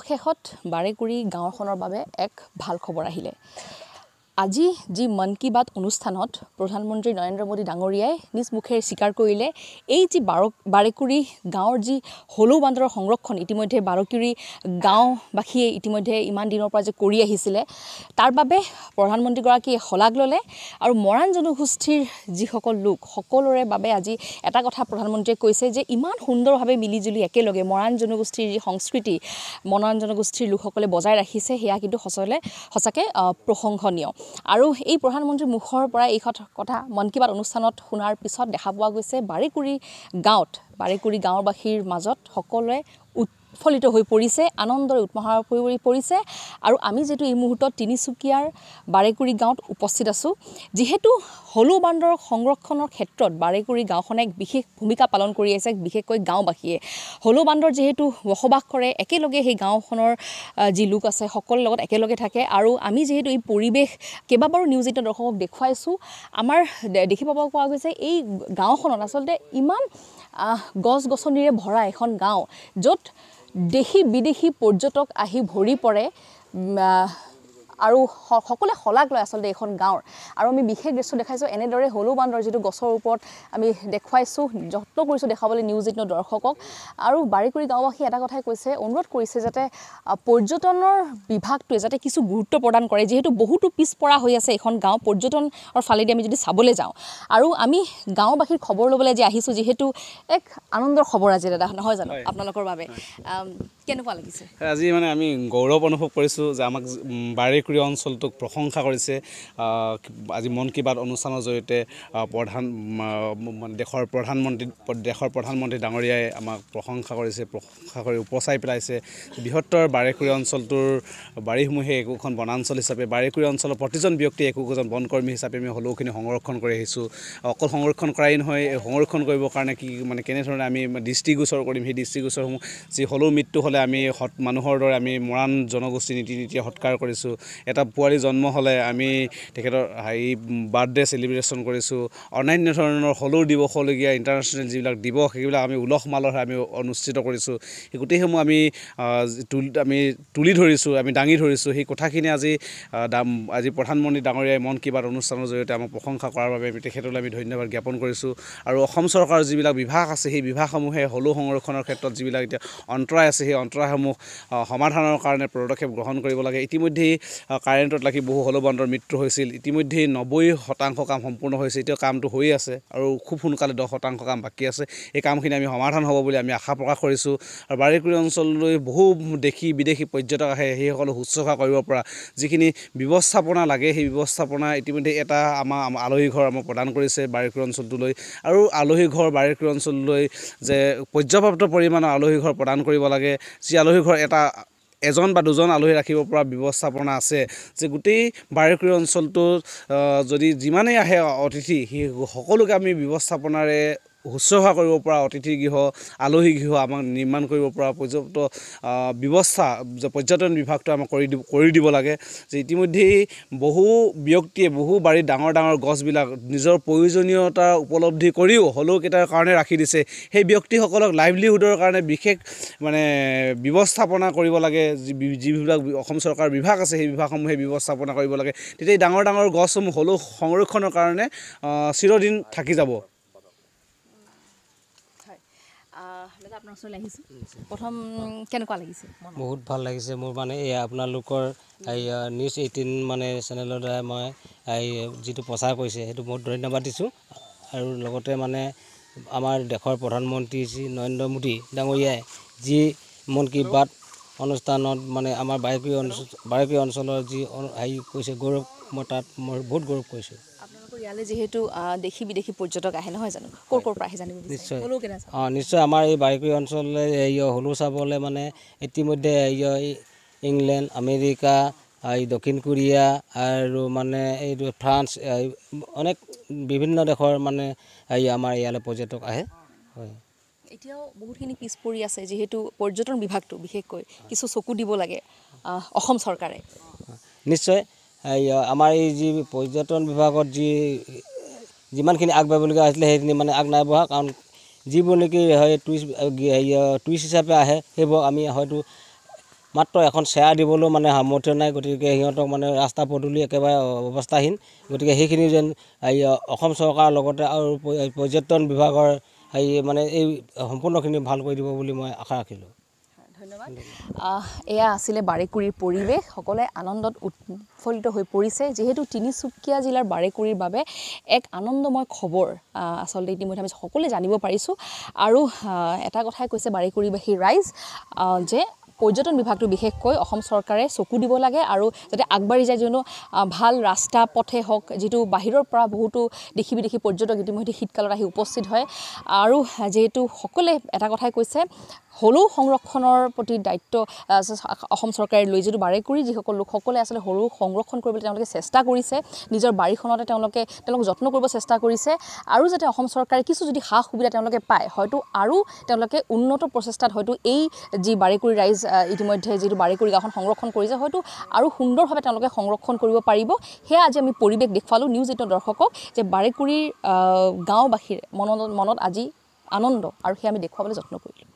অৱশেষত বাৰেকুৰি গাঁওখনৰ বাবে এক ভাল খবৰ আহিলে আজি যি মন কী বাত অনুষ্ঠানত প্ৰধানমন্ত্ৰী নৰেন্দ্ৰ মোদী ডাঙৰীয়াই নিজ মুখেৰে স্বীকাৰ কৰিলে এই যি বাৰ বাৰেকুৰি গাঁৱৰ যি হ'লৌ বান্দৰৰ সংৰক্ষণ ইতিমধ্যে বাৰকুৰি গাঁওবাসীয়ে ইতিমধ্যে ইমান দিনৰ পৰা যে কৰি আহিছিলে তাৰ বাবে প্ৰধানমন্ত্ৰীগৰাকীয়ে শলাগ ল'লে আৰু মৰাণ জনগোষ্ঠীৰ যিসকল লোক সকলোৰে বাবে আজি এটা কথা প্ৰধানমন্ত্ৰীয়ে কৈছে যে ইমান সুন্দৰভাৱে মিলি জুলি একেলগে মৰাণ জনগোষ্ঠীৰ যি সংস্কৃতি মৰাণ জনগোষ্ঠীৰ লোকসকলে বজাই ৰাখিছে সেয়া কিন্তু সঁচলৈ সঁচাকৈ প্ৰশংসনীয় আৰু এই প্ৰধানমন্ত্ৰীৰ মুখৰ পৰা এইখন কথা মন কী বাত অনুষ্ঠানত শুনাৰ পিছত দেখা পোৱা গৈছে বাৰেকুৰি গাঁৱত বাৰেকুৰি গাঁৱৰবাসীৰ মাজত সকলোৱে উৎ ফলিত হৈ পৰিছে আনন্দৰে উৎমহাৰ পৰি পৰিছে আৰু আমি যিহেতু এই মুহূৰ্তত তিনিচুকীয়াৰ বাৰেকুৰি গাঁৱত উপস্থিত আছোঁ যিহেতু হলু বান্দৰ সংৰক্ষণৰ ক্ষেত্ৰত বাৰেকুৰি গাঁওখনে এক বিশেষ ভূমিকা পালন কৰি আছে বিশেষকৈ গাঁওবাসীয়ে হলু বান্দৰ যিহেতু বসবাস কৰে একেলগে সেই গাঁওখনৰ যি লোক আছে সকলোৰে লগত একেলগে থাকে আৰু আমি যিহেতু এই পৰিৱেশ কেইবাবাৰো নিউজ দৰ্শকক দেখুৱাইছোঁ আমাৰ দেখি পাব পৰা গৈছে এই গাঁওখনত আচলতে ইমান গছ গছনিৰে ভৰা এখন গাঁও য'ত দেশী বিদেশী পৰ্যটক আহি ভৰি পৰে আৰু সকলোৱে শলাগ লয় আচলতে এইখন গাঁৱৰ আৰু আমি বিশেষ দৃশ্য দেখাইছোঁ এনেদৰে হলু বান্দৰ যিটো গছৰ ওপৰত আমি দেখুৱাইছোঁ যত্ন কৰিছোঁ দেখাবলৈ নিউজ এইটিনৰ দৰ্শকক আৰু বাৰীকুৰি গাঁওবাসী এটা কথাই কৈছে অনুৰোধ কৰিছে যাতে পৰ্যটনৰ বিভাগটোৱে যাতে কিছু গুৰুত্ব প্ৰদান কৰে যিহেতু বহুতো পিছপৰা হৈ আছে এইখন গাঁও পৰ্যটনৰ ফালেদি আমি যদি চাবলৈ যাওঁ আৰু আমি গাঁওবাসীৰ খবৰ ল'বলৈ যে আহিছোঁ যিহেতু এক আনন্দৰ খবৰ আজি দাদা নহয় জানো আপোনালোকৰ বাবে কেনেকুৱা লাগিছে আজি মানে আমি গৌৰৱ অনুভৱ কৰিছোঁ যে আমাক বাৰীকুৰি সক্ৰিয় অঞ্চলটোক প্ৰশংসা কৰিছে আজি মন কী বাত অনুষ্ঠানৰ জৰিয়তে প্ৰধান দেশৰ প্ৰধানমন্ত্ৰী দেশৰ প্ৰধানমন্ত্ৰী ডাঙৰীয়াই আমাক প্ৰশংসা কৰিছে প্ৰশংসা কৰি উপচাই পেলাইছে বৃহত্তৰ বাৰেকুৰীয়া অঞ্চলটোৰ বাৰীসমূহে একোখন বনাঞ্চল হিচাপে বাৰেকুৰীয়া অঞ্চলৰ প্ৰতিজন ব্যক্তি একোজন বনকৰ্মী হিচাপে আমি সকলোখিনি সংৰক্ষণ কৰি আহিছোঁ অকল সংৰক্ষণ কৰাই নহয় এই সংৰক্ষণ কৰিবৰ কাৰণে কি মানে কেনেধৰণে আমি দৃষ্টিগোচৰ কৰিম সেই দৃষ্টিগোচৰসমূহ যি হ'লেও মৃত্যু হ'লে আমি সৎ মানুহৰ দৰে আমি মৰাণ জনগোষ্ঠী নীতি নীতিয়ে সৎকাৰ কৰিছোঁ এটা পোৱালী জন্ম হ'লে আমি তেখেতৰ হেৰি বাৰ্থডে চেলিব্ৰেশ্যন কৰিছোঁ অন্যান্য ধৰণৰ হ'লেও দিৱসলগীয়া ইণ্টাৰনেশ্যনেল যিবিলাক দিৱস সেইবিলাক আমি উলহ মালহে আমি অনুষ্ঠিত কৰিছোঁ সেই গোটেইসমূহ আমি আমি তুলি ধৰিছোঁ আমি দাঙি ধৰিছোঁ সেই কথাখিনি আজি দাম আজি প্ৰধানমন্ত্ৰী ডাঙৰীয়াই মন কী বাত অনুষ্ঠানৰ জৰিয়তে আমাক প্ৰশংসা কৰাৰ বাবে আমি তেখেতলৈ আমি ধন্যবাদ জ্ঞাপন কৰিছোঁ আৰু অসম চৰকাৰৰ যিবিলাক বিভাগ আছে সেই বিভাগসমূহে হ'লেও সংৰক্ষণৰ ক্ষেত্ৰত যিবিলাক এতিয়া অন্তৰায় আছে সেই অন্তৰায়সমূহ সমাধানৰ কাৰণে পদক্ষেপ গ্ৰহণ কৰিব লাগে ইতিমধ্যেই কাৰেণ্টত লাগি বহু হলবন্তৰ মৃত্যু হৈছিল ইতিমধ্যেই নব্বৈ শতাংশ কাম সম্পূৰ্ণ হৈছে এতিয়া কামটো হৈ আছে আৰু খুব সোনকালে দহ শতাংশ কাম বাকী আছে এই কামখিনি আমি সমাধান হ'ব বুলি আমি আশা প্ৰকাশ কৰিছোঁ আৰু বাৰীকুৰি অঞ্চললৈ বহু দেশী বিদেশী পৰ্যটক আহে সেইসকলক শুশ্ৰূষা কৰিব পৰা যিখিনি ব্যৱস্থাপনা লাগে সেই ব্যৱস্থাপনা ইতিমধ্যে এটা আমাৰ আলহী ঘৰ আমাক প্ৰদান কৰিছে বাৰীকুৰি অঞ্চলটোলৈ আৰু আলহী ঘৰ বাৰীকুৰি অঞ্চললৈ যে পৰ্যাপ্ত পৰিমাণৰ আলহী ঘৰ প্ৰদান কৰিব লাগে যি আলহী ঘৰ এটা এজন বা দুজন আলহী ৰাখিব পৰা ব্যৱস্থাপনা আছে যে গোটেই বাৰেকৰী অঞ্চলটোত যদি যিমানেই আহে অতিথি সেই সকলোকে আমি ব্যৱস্থাপনাৰে শুশ্ৰূষা কৰিব পৰা অতিথি গৃহ আলহী গৃহ আমাক নিৰ্মাণ কৰিব পৰা পৰ্যাপ্ত ব্যৱস্থা পৰ্যটন বিভাগটো আমাক কৰি দিব কৰি দিব লাগে যে ইতিমধ্যেই বহু ব্যক্তিয়ে বহু বাৰীত ডাঙৰ ডাঙৰ গছবিলাক নিজৰ প্ৰয়োজনীয়তা উপলব্ধি কৰিও হ'লেওকেইটাৰ কাৰণে ৰাখি দিছে সেই ব্যক্তিসকলক লাইভলিহুডৰ কাৰণে বিশেষ মানে ব্যৱস্থাপনা কৰিব লাগে যিবিলাক অসম চৰকাৰৰ বিভাগ আছে সেই বিভাগসমূহে ব্যৱস্থাপনা কৰিব লাগে তেতিয়া এই ডাঙৰ ডাঙৰ গছসমূহ হ'লেও সংৰক্ষণৰ কাৰণে চিৰদিন থাকি যাব বহুত ভাল লাগিছে মোৰ মানে এই আপোনালোকৰ নিউজ এইটিন মানে চেনেলৰ দ্বাৰা মই এই যিটো প্ৰচাৰ কৰিছে সেইটো বহুত ধন্যবাদ দিছোঁ আৰু লগতে মানে আমাৰ দেশৰ প্ৰধানমন্ত্ৰী শ্ৰী নৰেন্দ্ৰ মোদী ডাঙৰীয়াই যি মন কী বাত অনুষ্ঠানত মানে আমাৰ বাৰেপী অঞ্চল বাৰেপী অঞ্চলৰ যি হেৰি কৈছে গৌৰৱ মই তাত মই বহুত গৌৰৱ কৰিছোঁ ইয়ালৈ যিহেতু দেশী বিদেশী পৰ্যটক আহে নহয় জানো ক'ৰ ক'ৰ পৰা জানিব নিশ্চয় অঁ নিশ্চয় আমাৰ এই বাৰিকৈ অঞ্চললৈ হ'লো চাবলৈ মানে ইতিমধ্যে এই ইংলেণ্ড আমেৰিকা এই দক্ষিণ কোৰিয়া আৰু মানে এইটো ফ্ৰান্স অনেক বিভিন্ন দেশৰ মানে এই আমাৰ ইয়ালৈ পৰ্যটক আহে হয় এতিয়াও বহুতখিনি পিছপৰি আছে যিহেতু পৰ্যটন বিভাগটো বিশেষকৈ কিছু চকু দিব লাগে অসম চৰকাৰে নিশ্চয় আমাৰ এই যি পৰ্যটন বিভাগত যি যিমানখিনি আগবাঢ়িবলগীয়া আছিলে সেইখিনি মানে আগ নাই বঢ়া কাৰণ যিবোৰ নেকি হয় টুৰিষ্ট হেৰি টুৰিষ্ট হিচাপে আহে সেইবোৰক আমি হয়তো মাত্ৰ এখন চেয়াৰ দিবলৈও মানে সামৰ্থ্য নাই গতিকে সিহঁতক মানে ৰাস্তা পদূলি একেবাৰে অৱস্থাহীন গতিকে সেইখিনি যেন হেৰি অসম চৰকাৰৰ লগতে আৰু পৰ্যটন বিভাগৰ হেৰি মানে এই সম্পূৰ্ণখিনি ভাল কৰি দিব বুলি মই আশা ৰাখিলোঁ এয়া আছিলে বাৰেকুৰিৰ পৰিৱেশ সকলোৱে আনন্দত উৎফুল্লিত হৈ পৰিছে যিহেতু তিনিচুকীয়া জিলাৰ বাৰেকুৰিৰ বাবে এক আনন্দময় খবৰ আচলতে ইতিমধ্যে আমি সকলোৱে জানিব পাৰিছোঁ আৰু এটা কথাই কৈছে বাৰেকুৰিবাসী ৰাইজ যে পৰ্যটন বিভাগটো বিশেষকৈ অসম চৰকাৰে চকু দিব লাগে আৰু যাতে আগবাঢ়ি যায় যিকোনো ভাল ৰাস্তা পথে হওক যিটো বাহিৰৰ পৰা বহুতো দেশী বিদেশী পৰ্যটক ইতিমধ্যে শীতকালত আহি উপস্থিত হয় আৰু যিহেতু সকলোৱে এটা কথাই কৈছে হ'লেও সংৰক্ষণৰ প্ৰতি দায়িত্ব অসম চৰকাৰে লৈ যিটো বাৰেকুৰি যিসকল লোকসকলে আচলতে সৰু সংৰক্ষণ কৰিবলৈ তেওঁলোকে চেষ্টা কৰিছে নিজৰ বাৰীখনতে তেওঁলোকে তেওঁলোক যত্ন কৰিব চেষ্টা কৰিছে আৰু যাতে অসম চৰকাৰে কিছু যদি সা সুবিধা তেওঁলোকে পায় হয়তো আৰু তেওঁলোকে উন্নত প্ৰচেষ্টাত হয়তো এই যি বাৰেকুৰি ৰাইজ ইতিমধ্যে যিটো বাৰেকুৰি গাঁওখন সংৰক্ষণ কৰিছে হয়তো আৰু সুন্দৰভাৱে তেওঁলোকে সংৰক্ষণ কৰিব পাৰিব সেয়া আজি আমি পৰিৱেশ দেখুৱালোঁ নিউজ এইটৰ দৰ্শকক যে বাৰেকুৰিৰ গাঁওবাসীৰ মনত মনত আজি আনন্দ আৰু সেয়া আমি দেখুৱাবলৈ যত্ন কৰিলোঁ